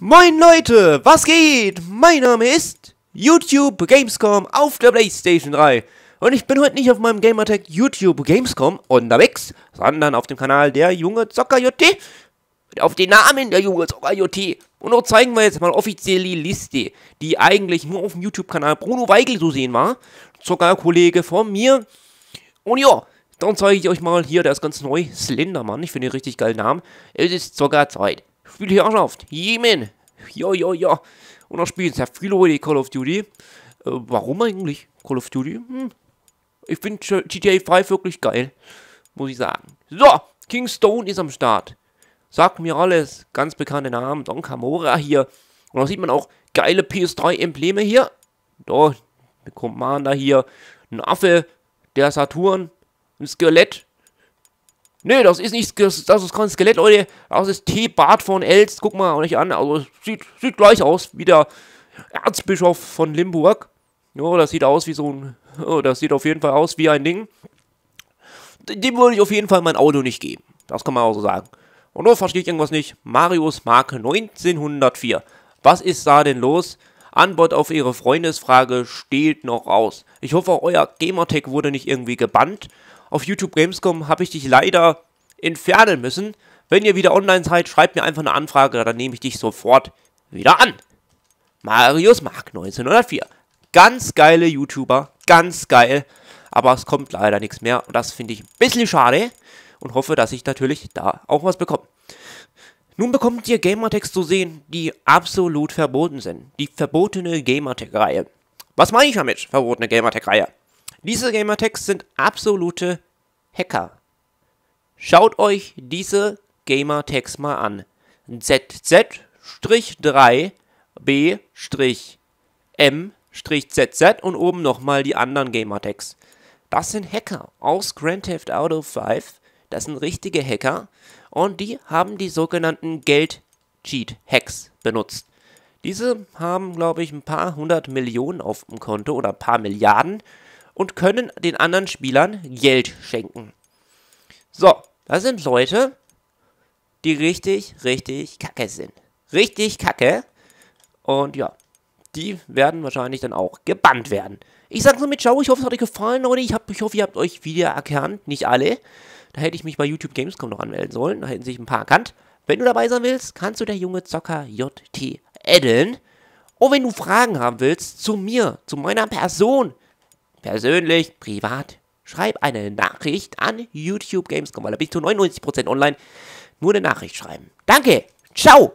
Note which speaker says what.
Speaker 1: Moin Leute, was geht? Mein Name ist YouTube Gamescom auf der Playstation 3. Und ich bin heute nicht auf meinem Gamertag YouTube Gamescom unterwegs, sondern auf dem Kanal der Junge Zocker JT. Auf den Namen der Junge Zocker JT. Und dort zeigen wir jetzt mal offiziell die Liste, die eigentlich nur auf dem YouTube-Kanal Bruno Weigel zu sehen war. Zockerkollege von mir. Und ja, dann zeige ich euch mal hier, der ist ganz neu, Slendermann. Ich finde den richtig geilen Namen. Es ist Zockerzeit. Spielherrschaft, Jemen, ja, ja, ja. Und auch spielen sehr viele heute Call of Duty. Äh, warum eigentlich Call of Duty? Hm. Ich finde GTA 5 wirklich geil, muss ich sagen. So, Kingstone ist am Start. Sagt mir alles, ganz bekannte Namen, Don Camora hier. Und da sieht man auch geile PS3-Embleme hier. Da, der Commander hier, ein Affe, der Saturn, ein Skelett, Nee, das ist nicht, das, ist kein Skelett, Leute. Das ist T-Bart von Elst. Guck mal euch an. Also, sieht, sieht gleich aus wie der Erzbischof von Limburg. Ja, das sieht aus wie so ein, oh, das sieht auf jeden Fall aus wie ein Ding. Dem würde ich auf jeden Fall mein Auto nicht geben. Das kann man auch so sagen. Und nur verstehe ich irgendwas nicht. Marius Marke 1904. Was ist da denn los? Antwort auf Ihre Freundesfrage steht noch aus. Ich hoffe, euer Gamertag wurde nicht irgendwie gebannt auf YouTube Gamescom habe ich dich leider entfernen müssen. Wenn ihr wieder online seid, schreibt mir einfach eine Anfrage, dann nehme ich dich sofort wieder an. Marius Mark 1904. Ganz geile YouTuber, ganz geil. Aber es kommt leider nichts mehr und das finde ich ein bisschen schade und hoffe, dass ich natürlich da auch was bekomme. Nun bekommt ihr Gamertext zu sehen, die absolut verboten sind. Die verbotene Gamertag-Reihe. Was meine ich damit, verbotene Gamertag-Reihe? Diese Gamertags sind absolute Hacker. Schaut euch diese Gamertags mal an. ZZ-3B-M-ZZ und oben nochmal die anderen Gamertags. Das sind Hacker aus Grand Theft Auto 5. Das sind richtige Hacker. Und die haben die sogenannten Geld-Cheat-Hacks benutzt. Diese haben, glaube ich, ein paar hundert Millionen auf dem Konto oder ein paar Milliarden und können den anderen Spielern Geld schenken. So, das sind Leute, die richtig, richtig kacke sind. Richtig kacke. Und ja, die werden wahrscheinlich dann auch gebannt werden. Ich sag's nur mit ciao, ich hoffe, es hat euch gefallen, Leute. Ich, hab, ich hoffe, ihr habt euch wieder erkannt. Nicht alle. Da hätte ich mich bei YouTube Gamescom noch anmelden sollen. Da hätten sich ein paar erkannt. Wenn du dabei sein willst, kannst du der junge Zocker JT addeln. Und wenn du Fragen haben willst zu mir, zu meiner Person, persönlich, privat, schreib eine Nachricht an YouTube Gamescom, weil da bin ich zu 99% online. Nur eine Nachricht schreiben. Danke. Ciao.